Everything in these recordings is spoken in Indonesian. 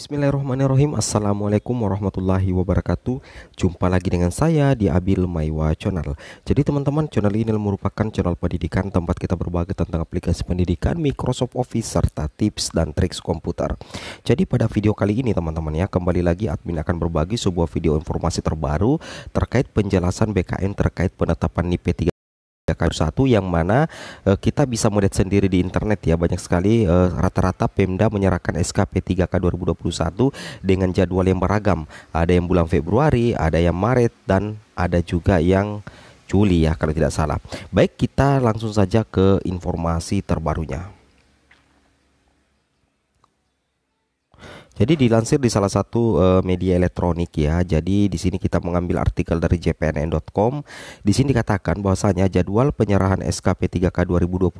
Bismillahirrahmanirrahim Assalamualaikum warahmatullahi wabarakatuh Jumpa lagi dengan saya di Abil Maiwa Channel Jadi teman-teman channel ini merupakan channel pendidikan Tempat kita berbagi tentang aplikasi pendidikan Microsoft Office serta tips dan triks komputer Jadi pada video kali ini teman-teman ya Kembali lagi admin akan berbagi sebuah video informasi terbaru Terkait penjelasan BKN terkait penetapan NIP 3 3 k satu yang mana uh, kita bisa melihat sendiri di internet ya banyak sekali eh, rata-rata uh, Pemda menyerahkan SKP 3K 2021 dengan jadwal yang beragam. Ada yang bulan Februari, ada yang Maret dan ada juga yang Juli ya kalau tidak salah. Baik, kita langsung saja ke informasi terbarunya. Jadi dilansir di salah satu uh, media elektronik ya. Jadi di sini kita mengambil artikel dari jpnn.com. Di sini dikatakan bahwasanya jadwal penyerahan SKP 3K 2022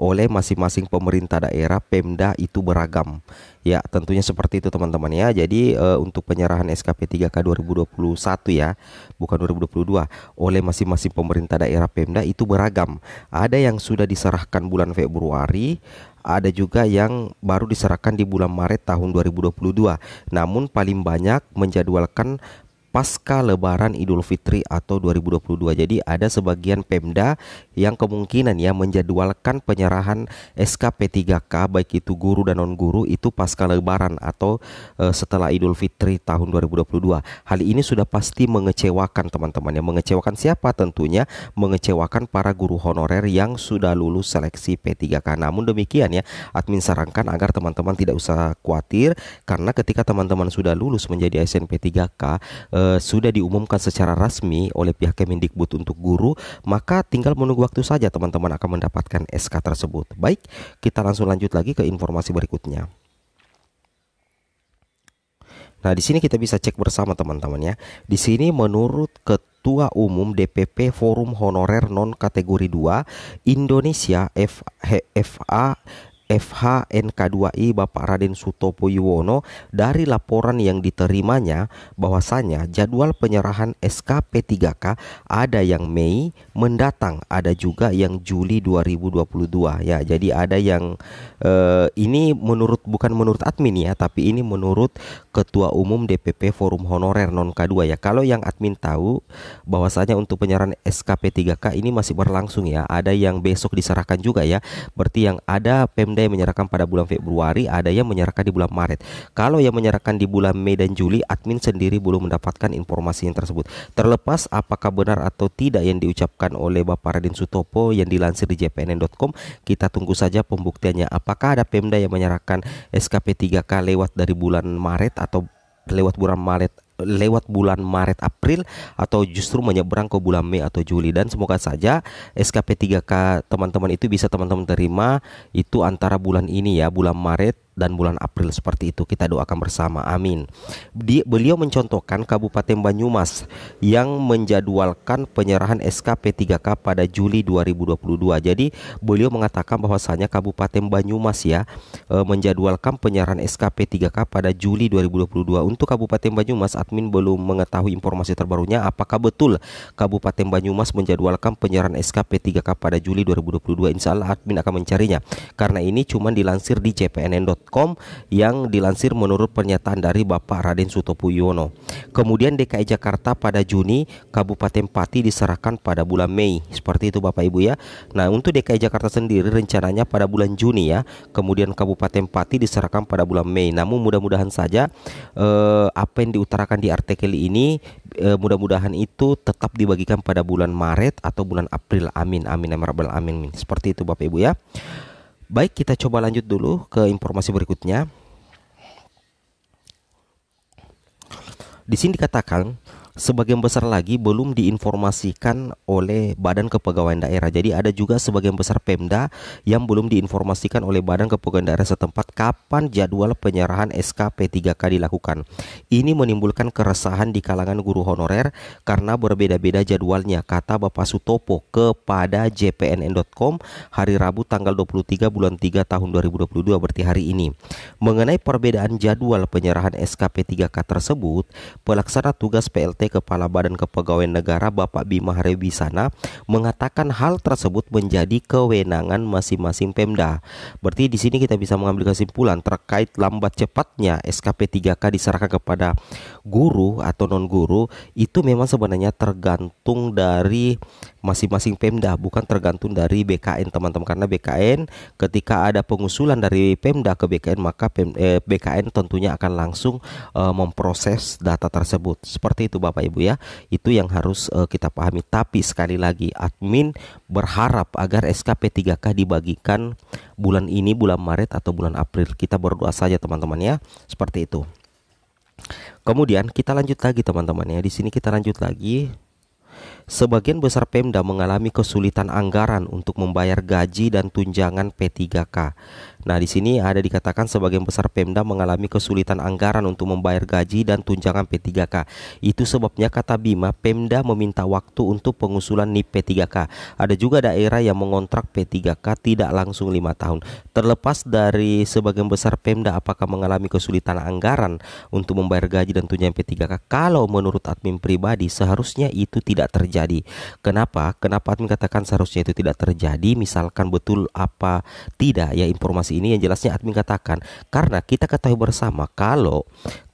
oleh masing-masing pemerintah daerah Pemda itu beragam. Ya, tentunya seperti itu teman-teman ya. Jadi uh, untuk penyerahan SKP 3K 2021 ya, bukan 2022, oleh masing-masing pemerintah daerah Pemda itu beragam. Ada yang sudah diserahkan bulan Februari, ada juga yang baru diserahkan di bulan Maret tahun 2022. Namun paling banyak menjadwalkan pasca lebaran Idul Fitri atau 2022. Jadi ada sebagian Pemda yang kemungkinan ya menjadwalkan penyerahan SK p 3 k baik itu guru dan non guru itu pasca lebaran atau e, setelah Idul Fitri tahun 2022. Hal ini sudah pasti mengecewakan teman-teman ya. Mengecewakan siapa tentunya? Mengecewakan para guru honorer yang sudah lulus seleksi P3K. Namun demikian ya, admin sarankan agar teman-teman tidak usah khawatir karena ketika teman-teman sudah lulus menjadi ASN P3K e, eh, Eh, sudah diumumkan secara resmi oleh pihak Kemendikbud untuk guru, maka tinggal menunggu waktu saja teman-teman akan mendapatkan SK tersebut. Baik, kita langsung lanjut lagi ke informasi berikutnya. Nah, di sini kita bisa cek bersama teman-teman ya. Di sini menurut Ketua Umum DPP Forum Honorer Non Kategori 2 Indonesia FHFA e FH NK2I Bapak Raden Sutopo Yuwono dari laporan yang diterimanya bahwasanya jadwal penyerahan SKP 3K ada yang Mei mendatang, ada juga yang Juli 2022 ya. Jadi ada yang eh, ini menurut bukan menurut admin ya, tapi ini menurut Ketua Umum DPP Forum Honorer Non K2 ya. Kalau yang admin tahu bahwasanya untuk penyerahan SKP 3K ini masih berlangsung ya. Ada yang besok diserahkan juga ya. Berarti yang ada Pemda yang menyerahkan pada bulan Februari, ada yang menyerahkan di bulan Maret. Kalau yang menyerahkan di bulan Mei dan Juli, admin sendiri belum mendapatkan informasi yang tersebut. Terlepas apakah benar atau tidak yang diucapkan oleh Bapak Raden Sutopo yang dilansir di jpnn.com, kita tunggu saja pembuktiannya. Apakah ada Pemda yang menyerahkan SKP 3K lewat dari bulan Maret atau lewat bulan Maret lewat bulan Maret April atau justru menyeberang ke bulan Mei atau Juli dan semoga saja SKP 3K teman-teman itu bisa teman-teman terima itu antara bulan ini ya bulan Maret dan bulan April seperti itu kita doakan bersama amin Di, beliau mencontohkan Kabupaten Banyumas yang menjadwalkan penyerahan SK p 3K pada Juli 2022 jadi beliau mengatakan bahwasanya Kabupaten Banyumas ya e, menjadwalkan penyerahan SK p 3K pada Juli 2022 untuk Kabupaten Banyumas admin belum mengetahui informasi terbarunya apakah betul Kabupaten Banyumas menjadwalkan penyerahan SK p 3K pada Juli 2022 insya Allah admin akan mencarinya karena ini cuma dilansir di cpnn.com detik.com yang dilansir menurut pernyataan dari Bapak Raden Sutopo Yono. Kemudian DKI Jakarta pada Juni, Kabupaten Pati diserahkan pada bulan Mei. Seperti itu Bapak Ibu ya. Nah, untuk DKI Jakarta sendiri rencananya pada bulan Juni ya. Kemudian Kabupaten Pati diserahkan pada bulan Mei. Namun mudah-mudahan saja eh, apa yang diutarakan di artikel ini eh, mudah-mudahan itu tetap dibagikan pada bulan Maret atau bulan April. Amin amin amin amin. Seperti itu Bapak Ibu ya. Baik, kita coba lanjut dulu ke informasi berikutnya. Di sini dikatakan sebagian besar lagi belum diinformasikan oleh Badan Kepegawaian Daerah. Jadi ada juga sebagian besar Pemda yang belum diinformasikan oleh Badan Kepegawaian Daerah setempat kapan jadwal penyerahan SKP 3K dilakukan. Ini menimbulkan keresahan di kalangan guru honorer karena berbeda-beda jadwalnya, kata Bapak Sutopo kepada jpnn.com hari Rabu tanggal 23 bulan 3 tahun 2022 berarti hari ini. Mengenai perbedaan jadwal penyerahan SKP 3K tersebut, pelaksana tugas PLT Kepala Badan Kepegawaian Negara Bapak Bima Harebisana mengatakan hal tersebut menjadi kewenangan masing-masing Pemda. Berarti di sini kita bisa mengambil kesimpulan terkait lambat cepatnya SKP 3K diserahkan kepada guru atau non guru itu memang sebenarnya tergantung dari masing-masing Pemda bukan tergantung dari BKN teman-teman karena BKN ketika ada pengusulan dari Pemda ke BKN maka eh, BKN tentunya akan langsung eh, memproses data tersebut. Seperti itu Bapak Bapak Ibu ya. Itu yang harus uh, kita pahami. Tapi sekali lagi admin berharap agar SKP 3K dibagikan bulan ini, bulan Maret atau bulan April. Kita berdoa saja teman-teman ya. Seperti itu. Kemudian kita lanjut lagi teman-teman ya. Di sini kita lanjut lagi Sebagian besar Pemda mengalami kesulitan anggaran untuk membayar gaji dan tunjangan P3K. Nah, di sini ada dikatakan sebagian besar Pemda mengalami kesulitan anggaran untuk membayar gaji dan tunjangan P3K. Itu sebabnya kata Bima, Pemda meminta waktu untuk pengusulan NIP P3K. Ada juga daerah yang mengontrak P3K tidak langsung lima tahun. Terlepas dari sebagian besar Pemda apakah mengalami kesulitan anggaran untuk membayar gaji dan tunjangan P3K, kalau menurut admin pribadi seharusnya itu tidak terjadi terjadi. Kenapa? Kenapa admin katakan seharusnya itu tidak terjadi? Misalkan betul apa tidak ya informasi ini yang jelasnya admin katakan karena kita ketahui bersama kalau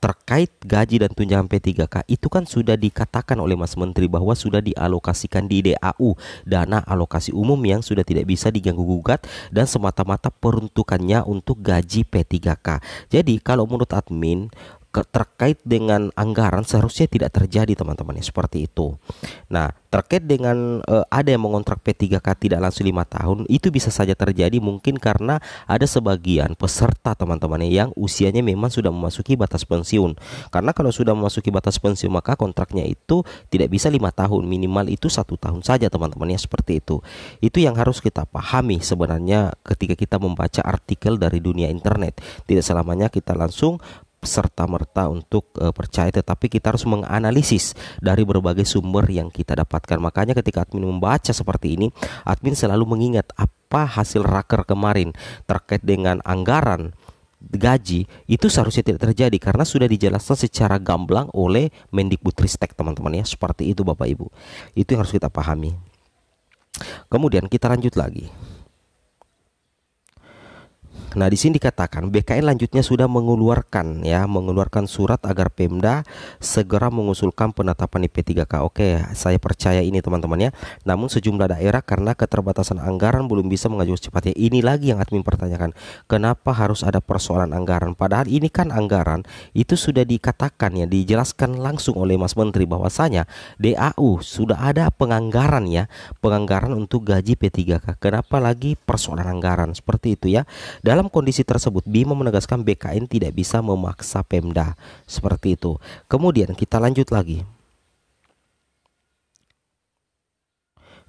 terkait gaji dan tunjangan P3K itu kan sudah dikatakan oleh Mas Menteri bahwa sudah dialokasikan di DAU dana alokasi umum yang sudah tidak bisa diganggu gugat dan semata-mata peruntukannya untuk gaji P3K. Jadi kalau menurut admin terkait dengan anggaran seharusnya tidak terjadi teman-teman ya seperti itu. Nah terkait dengan e, ada yang mengontrak P3K tidak langsung lima tahun itu bisa saja terjadi mungkin karena ada sebagian peserta teman-teman ya, yang usianya memang sudah memasuki batas pensiun. Karena kalau sudah memasuki batas pensiun maka kontraknya itu tidak bisa lima tahun minimal itu satu tahun saja teman-teman ya seperti itu. Itu yang harus kita pahami sebenarnya ketika kita membaca artikel dari dunia internet. Tidak selamanya kita langsung serta-merta untuk uh, percaya tetapi kita harus menganalisis dari berbagai sumber yang kita dapatkan. Makanya ketika admin membaca seperti ini, admin selalu mengingat apa hasil raker kemarin terkait dengan anggaran gaji itu seharusnya tidak terjadi karena sudah dijelaskan secara gamblang oleh Mendikbudristek teman-teman ya seperti itu Bapak Ibu. Itu yang harus kita pahami. Kemudian kita lanjut lagi. Nah, di sini dikatakan BKN lanjutnya sudah mengeluarkan ya, mengeluarkan surat agar Pemda segera mengusulkan penetapan IP3K. Oke, saya percaya ini teman-teman ya. Namun sejumlah daerah karena keterbatasan anggaran belum bisa mengajukan secepatnya. Ini lagi yang admin pertanyakan, kenapa harus ada persoalan anggaran? Padahal ini kan anggaran itu sudah dikatakan ya, dijelaskan langsung oleh Mas Menteri bahwasanya DAU sudah ada penganggaran ya, penganggaran untuk gaji P3K. Kenapa lagi persoalan anggaran seperti itu ya? Dalam dalam kondisi tersebut, Bimo menegaskan BKN tidak bisa memaksa Pemda. Seperti itu. Kemudian kita lanjut lagi.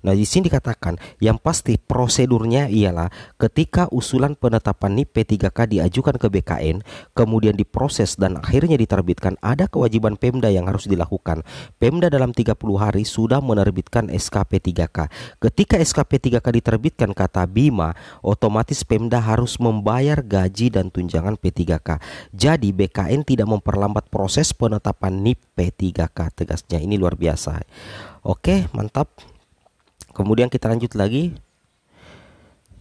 Nah, di sini dikatakan yang pasti prosedurnya ialah ketika usulan penetapan NIP P3K diajukan ke BKN, kemudian diproses dan akhirnya diterbitkan, ada kewajiban Pemda yang harus dilakukan. Pemda dalam 30 hari sudah menerbitkan SK P 3K. Ketika SK P 3K diterbitkan kata Bima, otomatis Pemda harus membayar gaji dan tunjangan P3K. Jadi BKN tidak memperlambat proses penetapan NIP P3K tegasnya. Ini luar biasa. Oke, mantap. Kemudian kita lanjut lagi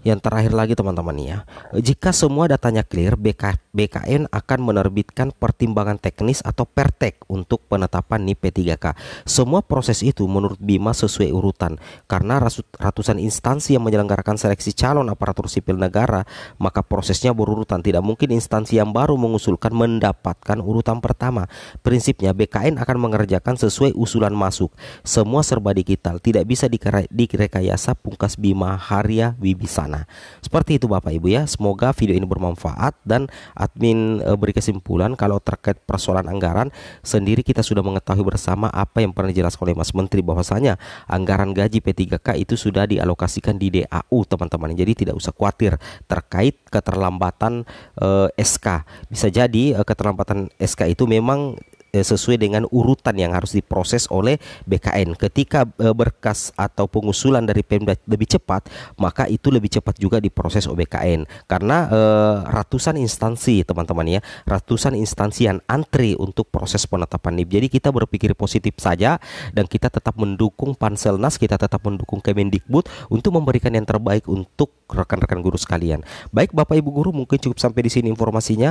yang terakhir lagi teman-teman ya, jika semua datanya clear, BK, BKN akan menerbitkan pertimbangan teknis atau pertek untuk penetapan NIP P3K. Semua proses itu menurut Bima sesuai urutan karena ratusan instansi yang menyelenggarakan seleksi calon aparatur sipil negara, maka prosesnya berurutan. Tidak mungkin instansi yang baru mengusulkan mendapatkan urutan pertama. Prinsipnya BKN akan mengerjakan sesuai usulan masuk. Semua serba digital, tidak bisa direkayasa pungkas Bima Harya Wibisan sana. Seperti itu Bapak Ibu ya. Semoga video ini bermanfaat dan admin e, beri kesimpulan kalau terkait persoalan anggaran sendiri kita sudah mengetahui bersama apa yang pernah dijelaskan oleh Mas Menteri bahwasanya anggaran gaji P3K itu sudah dialokasikan di DAU teman-teman. Jadi tidak usah khawatir terkait keterlambatan e, eh, SK. Bisa jadi e, keterlambatan SK itu memang Eh, sesuai dengan urutan yang harus diproses oleh BKN. Ketika eh, berkas atau pengusulan dari Pemda lebih cepat, maka itu lebih cepat juga diproses oleh BKN. karena eh, ratusan instansi teman-teman ya, ratusan instansi yang antri untuk proses penetapan NIP. Jadi kita berpikir positif saja dan kita tetap mendukung Panselnas, kita tetap mendukung Kemendikbud untuk memberikan yang terbaik untuk rekan-rekan guru sekalian. Baik Bapak Ibu guru mungkin cukup sampai di sini informasinya.